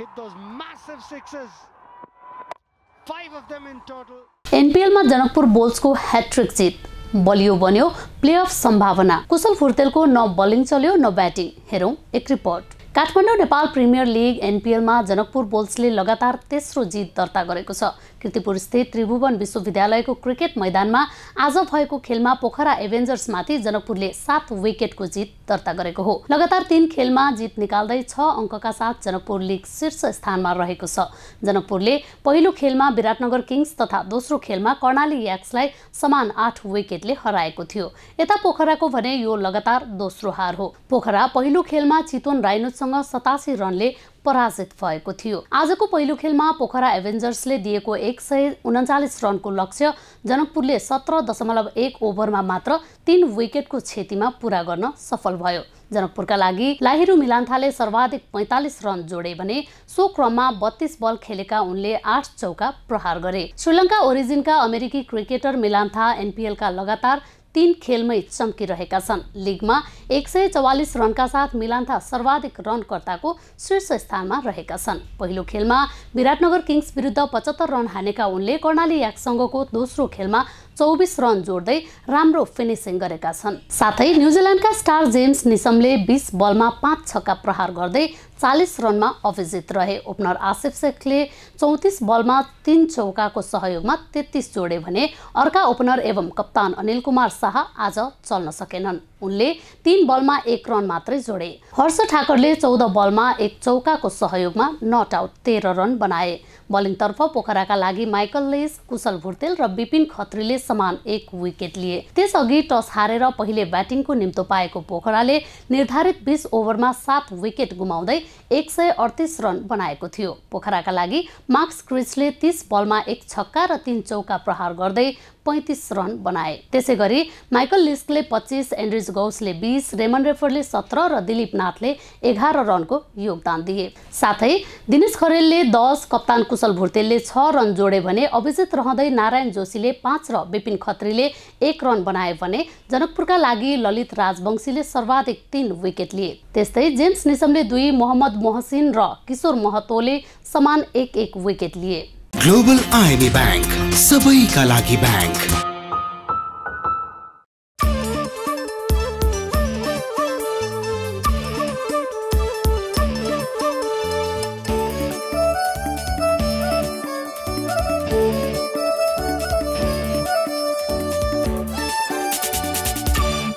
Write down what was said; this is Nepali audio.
hit those massive sixes. Five of them in total. एनपिएलमा जनकपुर बोल्सको ह्याट्रिक जित बलियो बन्यो प्लेअफ सम्भावना कुशल फुर्तेलको न बलिङ चल्यो न ब्याटिङ हेरौँ एक report Kathmandu Nepal premier league एनपिएलमा जनकपुर बोल्सले लगातार तेस्रो जित दर्ता गरेको छ किर्तिपुर स्थित त्रिभुवन विश्वविद्यालयको क्रिकेट मैदानमा आज भएको खेलमा पोखरा एभेन्जर्समाथि जनकपुरले सात विकेटको जित दर्ता गरेको हो लगातार तीन खेलमा जित निकाल्दै छ अङ्कका साथ जनकपुर लिग शीर्ष स्थानमा रहेको छ जनकपुरले पहिलो खेलमा विराटनगर किङ्स तथा दोस्रो खेलमा कर्णाली याक्सलाई समान आठ विकेटले हराएको थियो यता पोखराको भने यो लगातार दोस्रो हार हो पोखरा पहिलो खेलमा चितवन राइनोसँग पोखरासँग सतासी रनले पराजित भएको थियो आजको पहिलो खेलमा पोखरा एभेन्जर्सले दिएको एक सय उन्चालिस रनको लक्ष्य जनकपुरले सत्र दशमलव एक ओभरमा मात्र तीन विकेटको क्षतिमा पुरा गर्न सफल भयो जनकपुरका लागि लाहिरु मिलान्थाले सर्वाधिक पैँतालिस रन जोडे भने सो क्रममा बत्तीस बल खेलेका उनले आठ चौका प्रहार गरे श्रीलङ्का ओरिजिनका अमेरिकी क्रिकेटर मिलान्था एनपिएलका लगातार तीन खेलमै चम्किरहेका छन् लिगमा एक सय चौवालिस रनका साथ मिलान्था सर्वाधिक रनकर्ताको शीर्ष स्थानमा रहेका छन् पहिलो खेलमा विराटनगर किङ्स विरुद्ध पचहत्तर रन हानेका उनले कर्णाली याकसँगको दोस्रो खेलमा चौबिस रन जोड्दै राम्रो फिनिसिङ गरेका छन् साथै न्युजिल्यान्डका स्टार जेम्स निसमले बिस बलमा पाँच छक्का प्रहार गर्दै चालिस रनमा अभिजित रहे ओपनर आसिफ शेखले चौतिस बलमा तीन चौकाको सहयोगमा तेत्तिस जोडे भने अर्का ओपनर एवं कप्तान अनिल कुमार शाह आज चल्न सकेनन् उनले तीन बलमा एक रन मात्रै जोडे हर्ष ठाकरले चौध बलमा एक चौकाको सहयोगमा नट आउट तेह्र रन बनाए बलिङतर्फ पोखराका लागि माइकल लेस कुशल भुर्तेल र विपिन खत्रीले समान एक विकेट लिए त्यसअघि टस हारेर पहिले ब्याटिङको निम्तो पाएको पोखराले निर्धारित बिस ओभरमा सात विकेट गुमाउँदै एक सय अडतिस रन बनाएको थियो पोखराका लागि मार्क्स क्रिचले तीस बलमा एक छक्का र तीन चौका प्रहार गर्दै पैँतिस रन बनाए त्यसै गरी माइकल लिस्कले पच्चिस एन्ड्रिज गौसले बिस रेमन रेफरले सत्र र दिलीप नाथले एघार रनको योगदान दिए साथै दिनेश खरेलले दस कप्तान कुशल भुर्तेलले छ रन जोडे भने अभिजित रहँदै नारायण जोशीले पाँच र विपिन खत्रीले एक रन बनाए भने जनकपुरका लागि ललित राजवंशीले सर्वाधिक तीन विकेट लिए त्यस्तै जेम्स निसमले दुई मोहम्मद मोहसिन र किशोर महतोले समान एक एक विकेट लिए ग्लोबल आइबी ब्याङ्क सबैका लागि ब्याङ्क